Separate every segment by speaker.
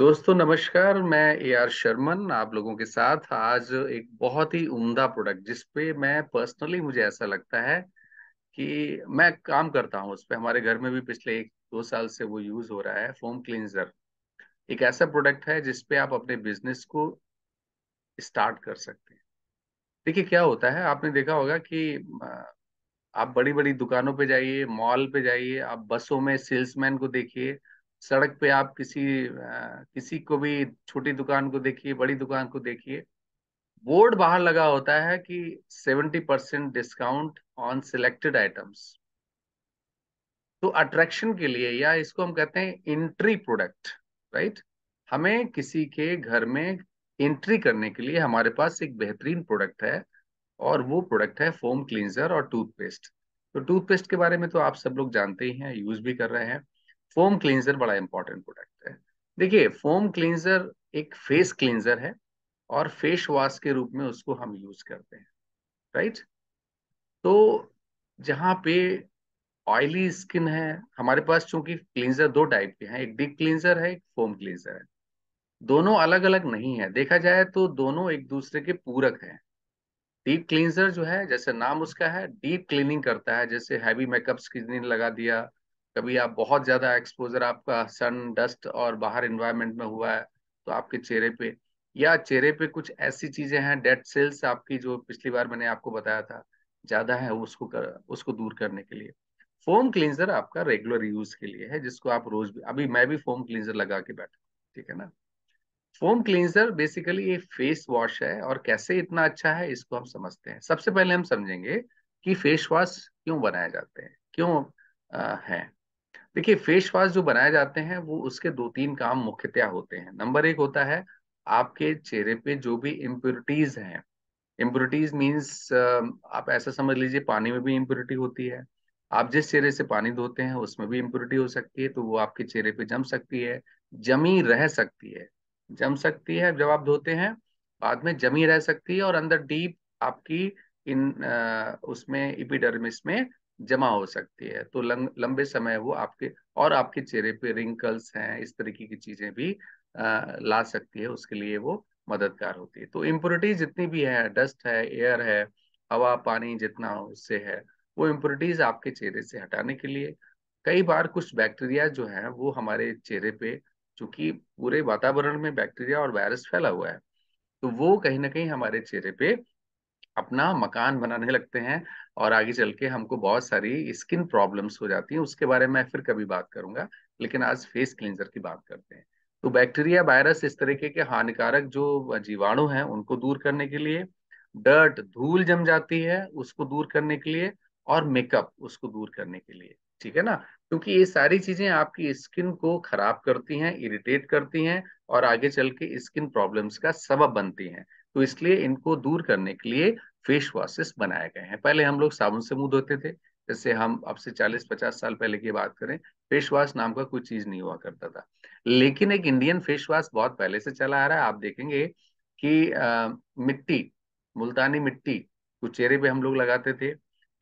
Speaker 1: दोस्तों नमस्कार मैं ए आर शर्मन आप लोगों के साथ आज एक बहुत ही उम्दा प्रोडक्ट जिस पे मैं पर्सनली मुझे ऐसा लगता है कि मैं काम करता हूँ उस पर हमारे घर में भी पिछले एक दो साल से वो यूज हो रहा है फोम क्लींजर एक ऐसा प्रोडक्ट है जिसपे आप अपने बिजनेस को स्टार्ट कर सकते हैं देखिए क्या होता है आपने देखा होगा कि आप बड़ी बड़ी दुकानों पे जाइए मॉल पे जाइए आप बसों में सेल्समैन को देखिए सड़क पे आप किसी आ, किसी को भी छोटी दुकान को देखिए बड़ी दुकान को देखिए बोर्ड बाहर लगा होता है कि seventy percent discount on selected items तो अट्रैक्शन के लिए या इसको हम कहते हैं एंट्री प्रोडक्ट राइट हमें किसी के घर में एंट्री करने के लिए हमारे पास एक बेहतरीन प्रोडक्ट है और वो प्रोडक्ट है फोम क्लींजर और टूथपेस्ट तो टूथपेस्ट के बारे में तो आप सब लोग जानते ही हैं यूज भी कर रहे हैं फोम क्लींजर बड़ा इंपॉर्टेंट प्रोडक्ट है देखिए फोम क्लींजर एक फेस क्लींजर है और फेस वॉश के रूप में उसको हम यूज करते हैं राइट तो जहां पे ऑयली स्किन है हमारे पास चूंकि क्लींजर दो टाइप के हैं एक डीप क्लींजर है एक फोम क्लींजर है दोनों अलग अलग नहीं है देखा जाए तो दोनों एक दूसरे के पूरक हैं डीप क्लींजर जो है जैसे नाम उसका है डीप क्लीनिंग करता है जैसे हैवी मेकअप स्किन लगा दिया कभी आप बहुत ज़्यादा एक्सपोजर आपका सन डस्ट और बाहर इन्वायरमेंट में हुआ है तो आपके चेहरे पे या चेहरे पे कुछ ऐसी चीज़ें हैं डेड सेल्स आपकी जो पिछली बार मैंने आपको बताया था ज़्यादा है उसको कर, उसको दूर करने के लिए फोम क्लींजर आपका रेगुलर यूज के लिए है जिसको आप रोज भी अभी मैं भी फोम क्लींजर लगा के बैठा ठीक है ना फोम क्लींजर बेसिकली ये फेस वॉश है और कैसे इतना अच्छा है इसको हम समझते हैं सबसे पहले हम समझेंगे कि फेस वॉश क्यों बनाए जाते हैं क्यों आ, है देखिए फेस वॉश जो बनाए जाते हैं वो उसके दो तीन काम मुख्यतया होते हैं नंबर एक होता है आपके चेहरे पे जो भी इम्प्योरिटीज हैं इम्प्योरिटीज मीन्स आप ऐसा समझ लीजिए पानी में भी इम्प्योरिटी होती है आप जिस चेहरे से पानी धोते हैं उसमें भी इम्प्योरिटी हो सकती है तो वो आपके चेहरे पे जम सकती है जमी रह सकती है जम सकती है जब आप धोते हैं बाद में जमी रह सकती है और अंदर डीप आपकी इन आ, उसमें इपिडर्मिस में जमा हो सकती है तो लंग, लंबे समय वो आपके और आपके चेहरे पे रिंकल्स हैं इस तरीके की चीजें भी आ, ला सकती है उसके लिए वो मददगार होती है तो इम्प्योरिटीज जितनी भी है डस्ट है एयर है हवा पानी जितना उससे है वो इम्प्योरिटीज आपके चेहरे से हटाने के लिए कई बार कुछ बैक्टीरिया जो है वो हमारे चेहरे पे चूंकि पूरे वातावरण में बैक्टीरिया और वायरस फैला हुआ है तो वो कहीं ना कहीं हमारे चेहरे पे अपना मकान बनाने लगते हैं और आगे चल के हमको बहुत सारी स्किन प्रॉब्लम्स हो जाती हैं उसके बारे में फिर कभी बात करूंगा लेकिन आज फेस क्लिनजर की बात करते हैं तो बैक्टीरिया वायरस इस तरीके के हानिकारक जो जीवाणु हैं उनको दूर करने के लिए डर्ट धूल जम जाती है उसको दूर करने के लिए और मेकअप उसको दूर करने के लिए ठीक है ना क्योंकि ये सारी चीजें आपकी स्किन को खराब करती हैं इरिटेट करती हैं और आगे चल के स्किन प्रॉब्लम्स का सबब बनती हैं तो इसलिए इनको दूर करने के लिए फेस वॉशेस बनाए गए हैं पहले हम लोग साबुन से मुंह धोते थे जैसे हम अब से 40-50 साल पहले की बात करें फेस वॉश नाम का कोई चीज नहीं हुआ करता था लेकिन एक इंडियन फेस वॉश बहुत पहले से चला आ रहा है आप देखेंगे कि आ, मिट्टी मुल्तानी मिट्टी कुछ चेहरे पे हम लोग लगाते थे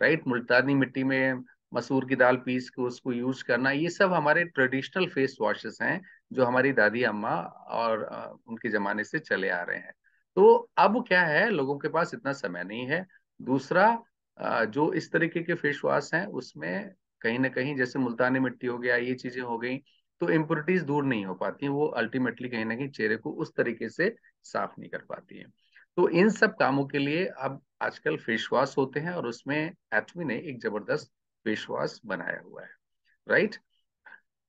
Speaker 1: राइट मुल्तानी मिट्टी में मसूर की दाल पीस के उसको यूज करना ये सब हमारे ट्रेडिशनल फेस वॉशेस हैं जो हमारी दादी अम्मा और उनके जमाने से चले आ रहे हैं तो अब क्या है लोगों के पास इतना समय नहीं है दूसरा जो इस तरीके के फेस वॉश हैं उसमें कहीं ना कहीं जैसे मुल्तानी मिट्टी हो गया ये चीजें हो गई तो इम्प्योरिटीज दूर नहीं हो पाती हैं वो अल्टीमेटली कहीं ना कहीं चेहरे को उस तरीके से साफ नहीं कर पाती हैं तो इन सब कामों के लिए अब आजकल फेस वॉश होते हैं और उसमें एथमी ने एक जबरदस्त फेस वॉश बनाया हुआ है राइट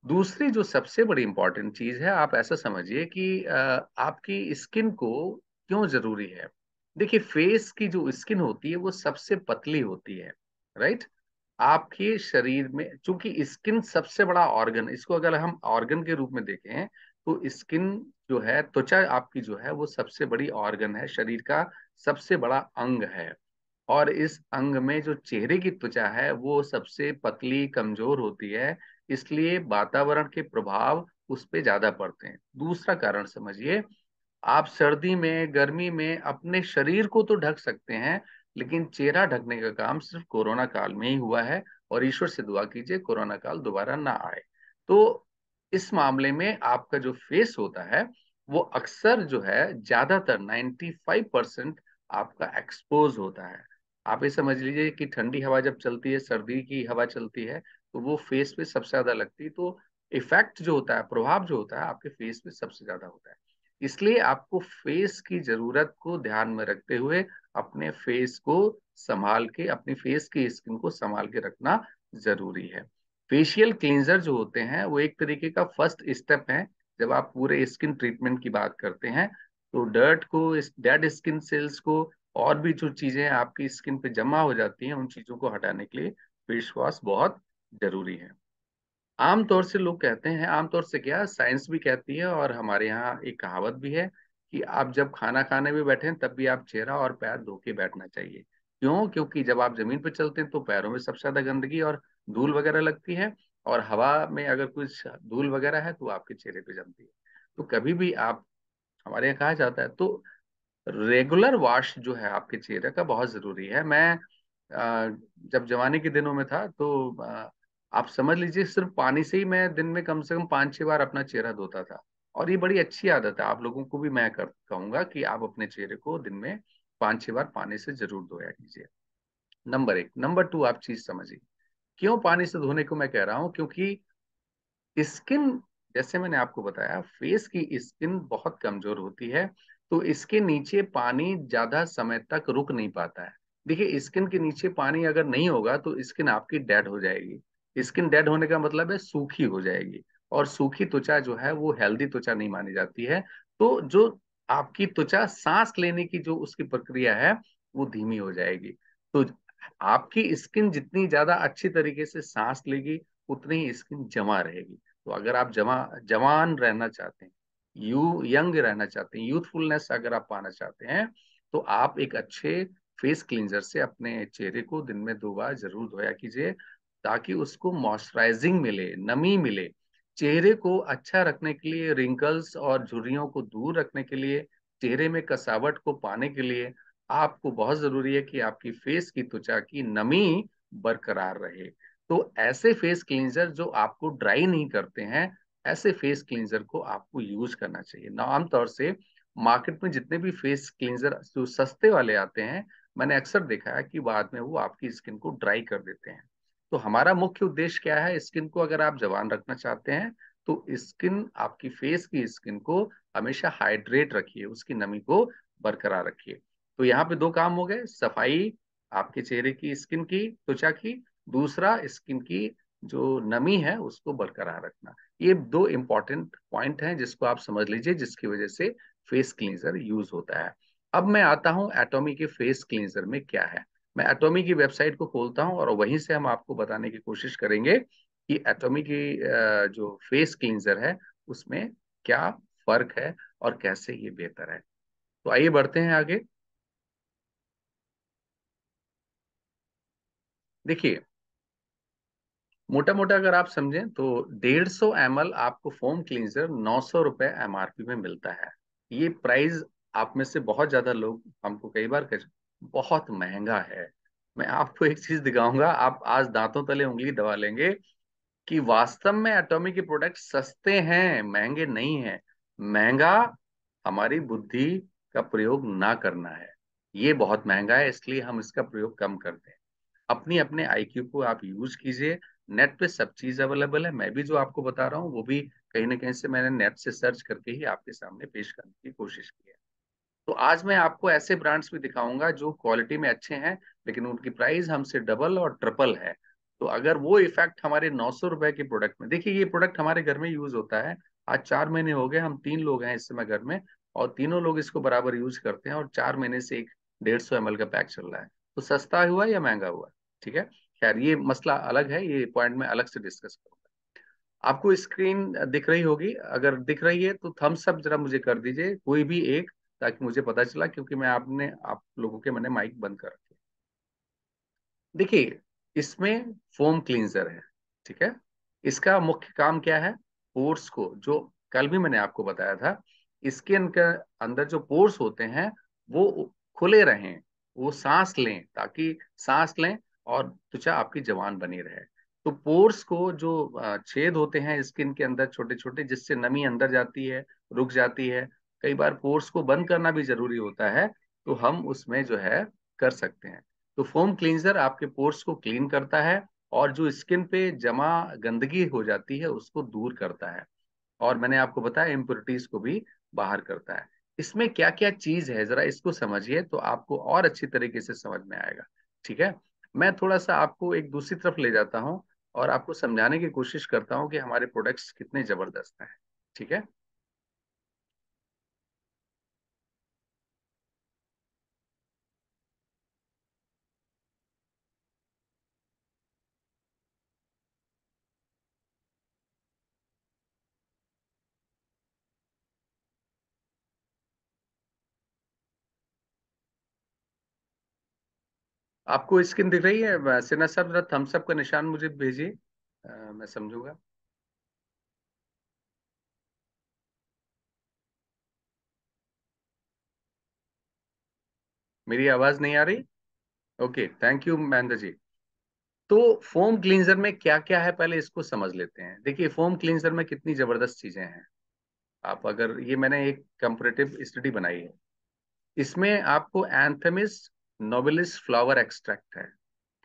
Speaker 1: दूसरी जो सबसे बड़ी इंपॉर्टेंट चीज है आप ऐसा समझिए कि आपकी स्किन को क्यों जरूरी है देखिए फेस की जो स्किन होती है वो सबसे पतली होती है राइट आपके शरीर में चूंकि स्किन सबसे बड़ा ऑर्गन इसको अगर हम ऑर्गन के रूप में देखें तो स्किन जो है त्वचा आपकी जो है वो सबसे बड़ी ऑर्गन है शरीर का सबसे बड़ा अंग है और इस अंग में जो चेहरे की त्वचा है वो सबसे पतली कमजोर होती है इसलिए वातावरण के प्रभाव उस पर ज्यादा पड़ते हैं दूसरा कारण समझिए आप सर्दी में गर्मी में अपने शरीर को तो ढक सकते हैं लेकिन चेहरा ढकने का काम सिर्फ कोरोना काल में ही हुआ है और ईश्वर से दुआ कीजिए कोरोना काल दोबारा ना आए तो इस मामले में आपका जो फेस होता है वो अक्सर जो है ज्यादातर 95 परसेंट आपका एक्सपोज होता है आप ये समझ लीजिए कि ठंडी हवा जब चलती है सर्दी की हवा चलती है तो वो फेस पे सबसे ज्यादा लगती है तो इफेक्ट जो होता है प्रभाव जो होता है आपके फेस पे सबसे ज्यादा होता है इसलिए आपको फेस की जरूरत को ध्यान में रखते हुए अपने फेस को संभाल के अपनी फेस की स्किन को संभाल के रखना जरूरी है फेशियल क्लींजर जो होते हैं वो एक तरीके का फर्स्ट स्टेप है जब आप पूरे स्किन ट्रीटमेंट की बात करते हैं तो डर्ट को डेड स्किन सेल्स को और भी जो चीजें आपकी स्किन पे जमा हो जाती हैं उन चीजों को हटाने के लिए फेस वॉश बहुत जरूरी है आमतौर से लोग कहते हैं आमतौर से क्या साइंस भी कहती है और हमारे यहाँ एक कहावत भी है कि आप जब खाना खाने भी बैठे तब भी आप चेहरा और पैर धो के बैठना चाहिए क्यों क्योंकि जब आप जमीन पर चलते हैं तो पैरों में सबसे ज्यादा गंदगी और धूल वगैरह लगती है और हवा में अगर कुछ धूल वगैरह है तो आपके चेहरे पे जमती है तो कभी भी आप हमारे यहाँ कहा जाता है तो रेगुलर वॉश जो है आपके चेहरे का बहुत जरूरी है मैं जब जवानी के दिनों में था तो आप समझ लीजिए सिर्फ पानी से ही मैं दिन में कम से कम पांच छह बार अपना चेहरा धोता था और ये बड़ी अच्छी आदत है आप लोगों को भी मैं कर कहूंगा कि आप अपने चेहरे को दिन में पांच छह बार पानी से जरूर धोया कीजिए नंबर एक नंबर टू आप चीज समझिए क्यों पानी से धोने को मैं कह रहा हूं क्योंकि स्किन जैसे मैंने आपको बताया फेस की स्किन बहुत कमजोर होती है तो इसके नीचे पानी ज्यादा समय तक रुक नहीं पाता है देखिए स्किन के नीचे पानी अगर नहीं होगा तो स्किन आपकी डेड हो जाएगी स्किन डेड होने का मतलब है सूखी हो जाएगी और सूखी त्वचा जो है वो हेल्दी त्वचा नहीं मानी जाती है तो जो आपकी त्वचा सांस लेने की जो उसकी प्रक्रिया है वो धीमी हो जाएगी तो आपकी स्किन जितनी ज्यादा अच्छी तरीके से सांस लेगी उतनी ही स्किन जमा रहेगी तो अगर आप जमा जवान रहना चाहते हैं यू यंग रहना चाहते हैं यूथफुलनेस अगर आप पाना चाहते हैं तो आप एक अच्छे फेस क्लिनजर से अपने चेहरे को दिन में दो बार जरूर धोया कीजिए ताकि उसको मॉइस्चराइजिंग मिले नमी मिले चेहरे को अच्छा रखने के लिए रिंकल्स और झुर्रियों को दूर रखने के लिए चेहरे में कसावट को पाने के लिए आपको बहुत जरूरी है कि आपकी फेस की त्वचा की नमी बरकरार रहे तो ऐसे फेस क्लींजर जो आपको ड्राई नहीं करते हैं ऐसे फेस क्लींजर को आपको यूज करना चाहिए ना आमतौर से मार्केट में जितने भी फेस क्लींजर जो सस्ते वाले आते हैं मैंने अक्सर देखा है कि बाद में वो आपकी स्किन को ड्राई कर देते हैं तो हमारा मुख्य उद्देश्य क्या है स्किन को अगर आप जवान रखना चाहते हैं तो स्किन आपकी फेस की स्किन को हमेशा हाइड्रेट रखिए उसकी नमी को बरकरार रखिए तो यहाँ पे दो काम हो गए सफाई आपके चेहरे की स्किन की त्वचा की दूसरा स्किन की जो नमी है उसको बरकरार रखना ये दो इंपॉर्टेंट पॉइंट हैं जिसको आप समझ लीजिए जिसकी वजह से फेस क्लींजर यूज होता है अब मैं आता हूं एटोमी के फेस क्लींजर में क्या है मैं एटोमी की वेबसाइट को खोलता हूँ और वहीं से हम आपको बताने की कोशिश करेंगे कि एटोमी की जो फेस क्लिनजर है उसमें क्या फर्क है और कैसे ये बेहतर है तो आइए बढ़ते हैं आगे देखिए मोटा मोटा अगर आप समझें तो डेढ़ सौ एम आपको फोम क्लींजर नौ सौ रुपए एम में मिलता है ये प्राइस आप में से बहुत ज्यादा लोग हमको कई बार बहुत महंगा है मैं आपको एक चीज दिखाऊंगा आप आज दांतों तले उंगली दबा लेंगे कि वास्तव में एटॉमी के प्रोडक्ट सस्ते हैं महंगे नहीं है महंगा हमारी बुद्धि का प्रयोग ना करना है ये बहुत महंगा है इसलिए हम इसका प्रयोग कम करते हैं अपनी अपने आईक्यू को आप यूज कीजिए नेट पे सब चीज अवेलेबल है मैं भी जो आपको बता रहा हूँ वो भी कहीं ना कहीं से मैंने नेट से सर्च करके ही आपके सामने पेश करने की कोशिश की है तो आज मैं आपको ऐसे ब्रांड्स भी दिखाऊंगा जो क्वालिटी में अच्छे हैं लेकिन उनकी प्राइस हमसे डबल और ट्रिपल है तो अगर वो इफेक्ट हमारे नौ सौ रुपए के प्रोडक्ट में देखिए ये प्रोडक्ट हमारे घर में यूज होता है आज चार महीने हो गए हम तीन लोग हैं इस समय घर में और तीनों लोग इसको बराबर यूज करते हैं और चार महीने से एक डेढ़ सौ एम का पैक चल रहा है तो सस्ता हुआ या महंगा हुआ ठीक है खैर ये मसला अलग है ये पॉइंट में अलग से डिस्कस करूंगा आपको स्क्रीन दिख रही होगी अगर दिख रही है तो थम्स अप जरा मुझे कर दीजिए कोई भी एक ताकि मुझे पता चला क्योंकि मैं आपने आप लोगों के मैंने माइक बंद कर रखे देखिए इसमें फोम क्लींजर है ठीक है इसका मुख्य काम क्या है पोर्स को जो कल भी मैंने आपको बताया था इसके अंदर जो पोर्स होते हैं वो खुले रहें वो सांस लें ताकि सांस लें और त्वचा आपकी जवान बनी रहे तो पोर्स को जो छेद होते हैं स्किन के अंदर छोटे छोटे जिससे नमी अंदर जाती है रुक जाती है कई बार पोर्स को बंद करना भी जरूरी होता है तो हम उसमें जो है कर सकते हैं तो फोम क्लींजर आपके पोर्स को क्लीन करता है और जो स्किन पे जमा गंदगी हो जाती है उसको दूर करता है और मैंने आपको बताया इम्प्योरिटीज को भी बाहर करता है इसमें क्या क्या चीज है जरा इसको समझिए तो आपको और अच्छी तरीके से समझ में आएगा ठीक है मैं थोड़ा सा आपको एक दूसरी तरफ ले जाता हूँ और आपको समझाने की कोशिश करता हूँ कि हमारे प्रोडक्ट्स कितने जबरदस्त हैं ठीक है आपको स्क्रीन दिख रही है सिन्हा साहब जरा थम्सअप का निशान मुझे भेजिए मैं समझूंगा मेरी आवाज नहीं आ रही okay thank you Mahendra ji तो फोम क्लींजर में क्या क्या है पहले इसको समझ लेते हैं देखिए फोम क्लींजर में कितनी जबरदस्त चीजें हैं आप अगर ये मैंने एक कंपरेटिव स्टडी बनाई है इसमें आपको एंथमिस नोबेलिस फ्लावर एक्सट्रैक्ट है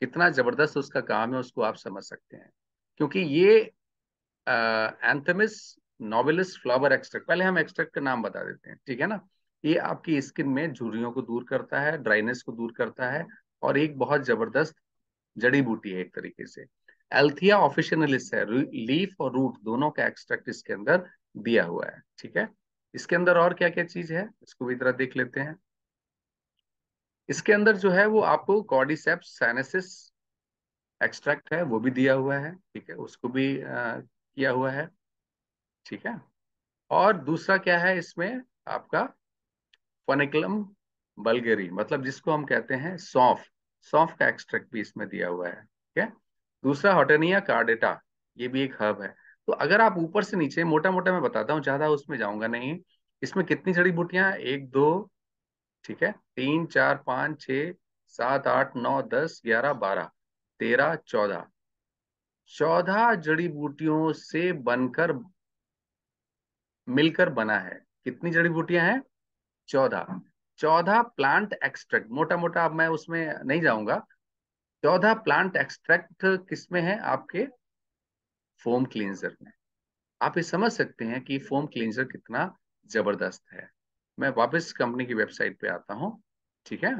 Speaker 1: कितना जबरदस्त उसका काम है उसको आप समझ सकते हैं क्योंकि ये एंथमिस नोबेलिस फ्लावर एक्सट्रैक्ट पहले हम एक्सट्रैक्ट का नाम बता देते हैं ठीक है ना ये आपकी स्किन में झुर्रियों को दूर करता है ड्राइनेस को दूर करता है और एक बहुत जबरदस्त जड़ी बूटी है एक तरीके से एल्थिया ऑफिशनलिस है लीफ और रूट दोनों का एक्सट्रैक्ट इसके अंदर दिया हुआ है ठीक है इसके अंदर और क्या क्या चीज है इसको भी तरह देख लेते हैं इसके अंदर जो है वो आपको कॉडिसेप्स सैनेसिस एक्सट्रैक्ट है वो भी दिया हुआ है ठीक है उसको भी आ, किया हुआ है ठीक है और दूसरा क्या है इसमें आपका फनिकलम बल्गेरी मतलब जिसको हम कहते हैं सौंफ सौंफ का एक्सट्रैक्ट भी इसमें दिया हुआ है ठीक है दूसरा हॉटेनिया कार्डेटा ये भी एक हर्ब है तो अगर आप ऊपर से नीचे मोटा मोटा मैं बताता हूँ ज्यादा उसमें जाऊंगा नहीं इसमें कितनी जड़ी बूटियां एक दो ठीक है तीन चार पांच छ सात आठ नौ दस ग्यारह बारह तेरह चौदह चौदह जड़ी बूटियों से बनकर मिलकर बना है कितनी जड़ी बूटियां हैं चौदह चौदह प्लांट एक्सट्रैक्ट मोटा मोटा अब मैं उसमें नहीं जाऊंगा चौदह प्लांट एक्सट्रैक्ट किसमें है आपके फोम क्लींजर में आप ये समझ सकते हैं कि फोम क्लींजर कितना जबरदस्त है मैं वापस कंपनी की वेबसाइट पे आता हूं ठीक है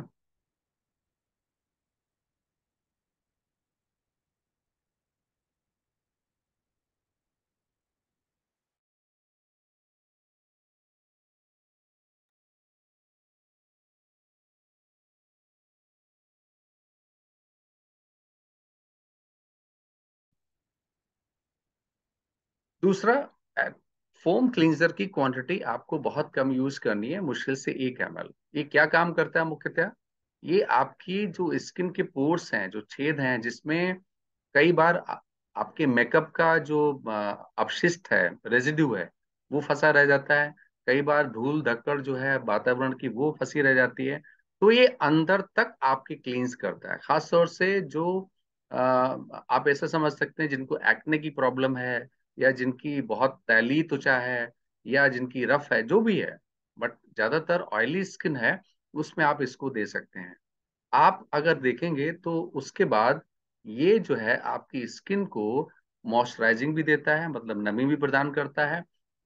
Speaker 1: दूसरा फोम क्लींजर की क्वांटिटी आपको बहुत कम यूज करनी है मुश्किल से एक एम ये क्या काम करता है मुख्यतः ये आपकी जो स्किन के पोर्स हैं जो छेद हैं जिसमें कई बार आपके मेकअप का जो अपशिष्ट है रेजिड्यू है वो फंसा रह जाता है कई बार धूल धक्कड़ जो है वातावरण की वो फंसी रह जाती है तो ये अंदर तक आपके क्लींस करता है खासतौर से जो आ, आप ऐसा समझ सकते हैं जिनको एक्ने की प्रॉब्लम है या जिनकी बहुत तैली त्वचा है या जिनकी रफ है जो भी है बट ज्यादातर ऑयली स्किन है उसमें आप इसको दे सकते हैं आप अगर देखेंगे तो उसके बाद ये जो है आपकी स्किन को मॉइस्चराइजिंग भी देता है मतलब नमी भी प्रदान करता है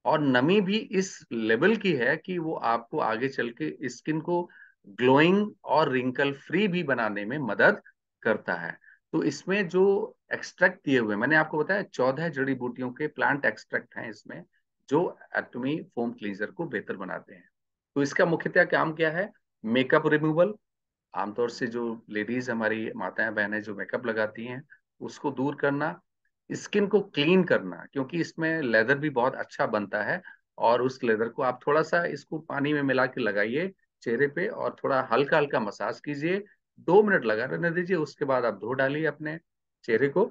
Speaker 1: और नमी भी इस लेवल की है कि वो आपको आगे चल के स्किन को ग्लोइंग और रिंकल फ्री भी बनाने में मदद करता है तो इसमें जो एक्सट्रैक्ट किए हुए मैंने आपको बताया चौदह जड़ी बूटियों के प्लांट एक्सट्रैक्ट हैं इसमें जो एटमी फोम क्लींजर को बेहतर बनाते हैं तो इसका मुख्यतः काम क्या है मेकअप रिमूवल आमतौर से जो लेडीज हमारी माताएं बहनें जो मेकअप लगाती हैं उसको दूर करना स्किन को क्लीन करना क्योंकि इसमें लेदर भी बहुत अच्छा बनता है और उस लेदर को आप थोड़ा सा इसको पानी में मिला के लगाइए चेहरे पे और थोड़ा हल्का हल्का मसाज कीजिए दो मिनट लगा रहने दीजिए उसके बाद आप धो डालिए अपने चेहरे को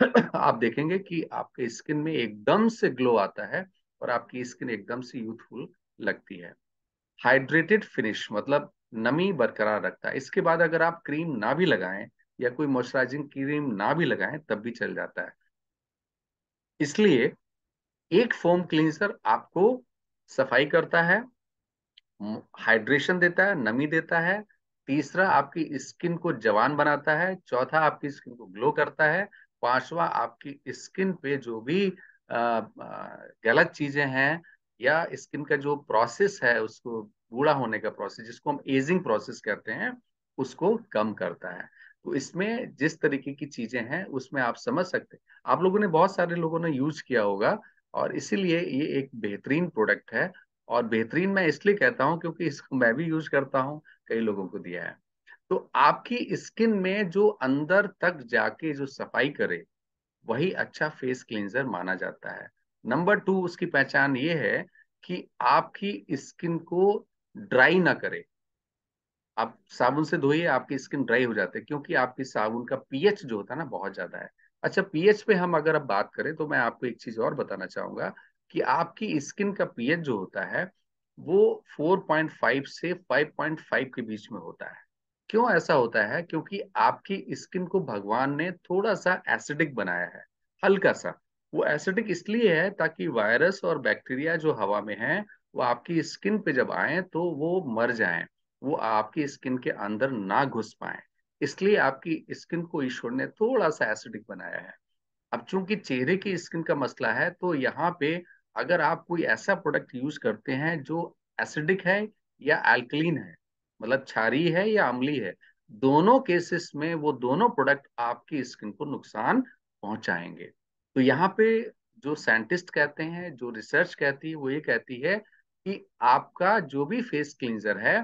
Speaker 1: आप देखेंगे कि आपके स्किन में एकदम से ग्लो आता है और आपकी स्किन एकदम से यूथफुल लगती है हाइड्रेटेड फिनिश मतलब नमी बरकरार रखता है इसके बाद अगर आप क्रीम ना भी लगाएं या कोई मॉइस्चराइजिंग क्रीम ना भी लगाएं तब भी चल जाता है इसलिए एक फोम क्लींसर आपको सफाई करता है हाइड्रेशन देता है नमी देता है तीसरा आपकी स्किन को जवान बनाता है चौथा आपकी स्किन को ग्लो करता है पांचवा आपकी स्किन पे जो भी गलत चीजें हैं या स्किन का जो प्रोसेस है उसको बूढ़ा होने का प्रोसेस जिसको हम एजिंग प्रोसेस कहते हैं उसको कम करता है तो इसमें जिस तरीके की चीजें हैं उसमें आप समझ सकते हैं आप लोगों ने बहुत सारे लोगों ने यूज किया होगा और इसीलिए ये एक बेहतरीन प्रोडक्ट है और बेहतरीन मैं इसलिए कहता हूं क्योंकि इसको मैं भी यूज करता हूँ कई लोगों को दिया है तो आपकी स्किन में जो अंदर तक जाके जो सफाई करे वही अच्छा फेस क्लींजर माना जाता है नंबर टू उसकी पहचान ये है कि आपकी स्किन को ड्राई ना करे आप साबुन से धोइए आपकी स्किन ड्राई हो जाती है क्योंकि आपकी साबुन का पीएच जो होता है ना बहुत ज्यादा है अच्छा पीएच पे हम अगर अब बात करें तो मैं आपको एक चीज और बताना चाहूंगा कि आपकी स्किन का पीएच जो होता है वो 4.5 से 5.5 के बीच में होता है क्यों ऐसा होता है क्योंकि आपकी स्किन को भगवान ने थोड़ा सा एसिडिक बनाया है हल्का सा वो एसिडिक इसलिए है ताकि वायरस और बैक्टीरिया जो हवा में है वो आपकी स्किन पे जब आए तो वो मर जाए वो आपकी स्किन के अंदर ना घुस पाए इसलिए आपकी स्किन को ईश्वर ने थोड़ा सा एसिडिक बनाया है अब चूंकि चेहरे की स्किन का मसला है तो यहाँ पे अगर आप कोई ऐसा प्रोडक्ट यूज करते हैं जो एसिडिक है या एल्कलीन है मतलब छारी है या अम्ली है दोनों केसेस में वो दोनों प्रोडक्ट आपकी स्किन को नुकसान पहुंचाएंगे तो यहाँ पे जो साइंटिस्ट कहते हैं जो रिसर्च कहती है वो ये कहती है कि आपका जो भी फेस क्लींजर है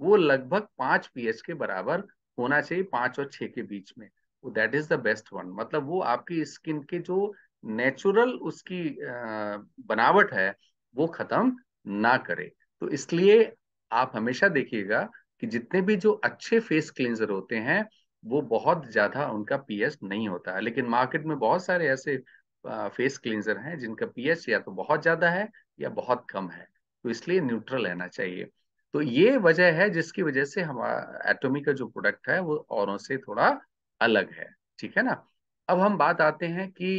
Speaker 1: वो लगभग पांच पीएच के बराबर होना चाहिए पांच और छह के बीच में that is the best one मतलब वो आपकी स्किन के जो नेचुरल उसकी बनावट है वो खत्म ना करे तो इसलिए आप हमेशा देखिएगा कि जितने भी जो अच्छे फेस क्लिनजर होते हैं वो बहुत ज्यादा उनका पीएच नहीं होता है लेकिन मार्केट में बहुत सारे ऐसे फेस क्लिनजर हैं जिनका पीएच या तो बहुत ज्यादा है या बहुत कम है तो इसलिए न्यूट्रल रहना चाहिए तो ये वजह है जिसकी वजह से हमारा एटोमी का जो प्रोडक्ट है वो औरों से थोड़ा अलग है ठीक है ना अब हम बात आते हैं कि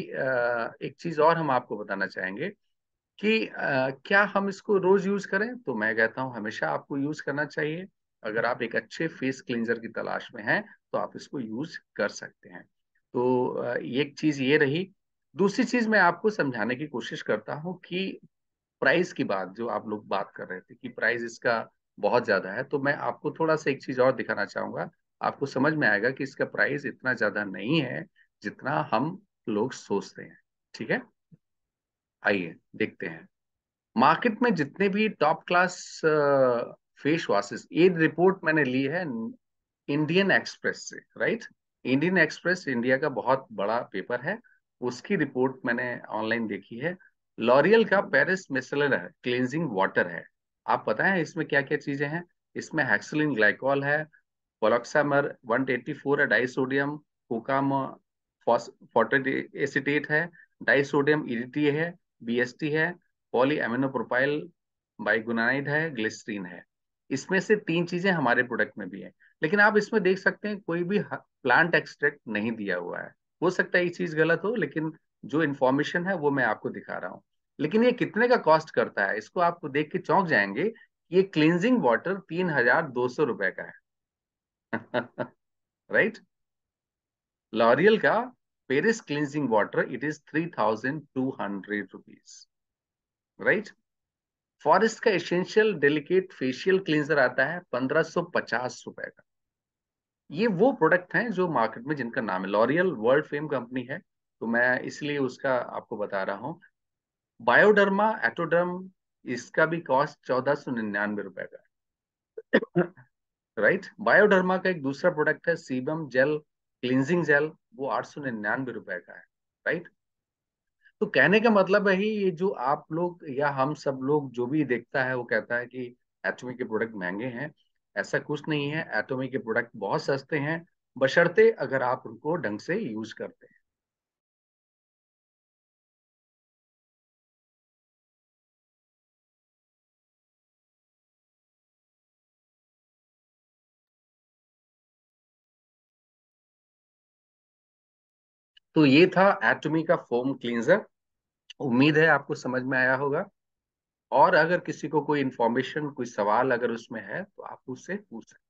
Speaker 1: एक चीज और हम आपको बताना चाहेंगे कि क्या हम इसको रोज यूज करें तो मैं कहता हूं हमेशा आपको यूज करना चाहिए अगर आप एक अच्छे फेस क्लिनजर की तलाश में हैं तो आप इसको यूज कर सकते हैं तो एक चीज ये रही दूसरी चीज मैं आपको समझाने की कोशिश करता हूँ कि प्राइस की बात जो आप लोग बात कर रहे थे कि प्राइस इसका बहुत ज्यादा है तो मैं आपको थोड़ा सा एक चीज और दिखाना चाहूंगा आपको समझ में आएगा कि इसका प्राइस इतना ज्यादा नहीं है जितना हम लोग सोचते हैं ठीक है आइए देखते हैं मार्केट में जितने भी टॉप क्लास फेस वॉशेस ये रिपोर्ट मैंने ली है इंडियन एक्सप्रेस से राइट इंडियन एक्सप्रेस इंडिया का बहुत बड़ा पेपर है उसकी रिपोर्ट मैंने ऑनलाइन देखी है लॉरियल का पेरिस मिसलर है क्लींजिंग वाटर है आप पता है इसमें क्या क्या चीजें हैं इसमें हैक्सलिन ग्लाइकॉल है पोलॉक्सामर 184 डाइसोडियम कोकाम एसिटेट है डाइसोडियम ईडीटी है बीएसटी है पॉली एमिनोप्रोपाइल बाइगुनाइड है ग्लिस्ट्रीन है इसमें से तीन चीजें हमारे प्रोडक्ट में भी है लेकिन आप इसमें देख सकते हैं कोई भी प्लांट एक्सट्रैक्ट नहीं दिया हुआ है हो सकता है ये चीज गलत हो लेकिन जो इन्फॉर्मेशन है वो मैं आपको दिखा रहा हूँ लेकिन ये कितने का कॉस्ट करता है इसको आप देख के चौंक जाएंगे ये क्लिनजिंग वाटर तीन हजार दो सौ रुपए का है राइट right? लॉरियल का Paris cleansing water it is three thousand two hundred rupees right Forest का एसेंशियल डेलिकेट फेशियल क्लींजर आता है पंद्रह सौ पचास रुपए का ये वो प्रोडक्ट हैं जो मार्केट में जिनका नाम है लॉरियल वर्ल्ड फेम कंपनी है तो मैं इसलिए उसका आपको बता रहा हूं बायोडर्मा एटोडर्म इसका भी कॉस्ट चौदह सौ निन्यानवे रुपए का राइट right? बायोडर्मा का एक दूसरा प्रोडक्ट है सीबम जेल क्लिनजिंग जेल वो आठ सौ निन्यानवे रुपए का है राइट तो कहने का मतलब है ही ये जो आप लोग या हम सब लोग जो भी देखता है वो कहता है कि एटोमी के प्रोडक्ट महंगे हैं ऐसा कुछ नहीं है एटोमी के प्रोडक्ट बहुत सस्ते हैं बशर्ते अगर आप उनको ढंग से यूज करते हैं तो ये था एटमी का फोम क्लींजर उम्मीद है आपको समझ में आया होगा और अगर किसी को कोई इंफॉर्मेशन कोई सवाल अगर उसमें है तो आप उससे पूछ सकते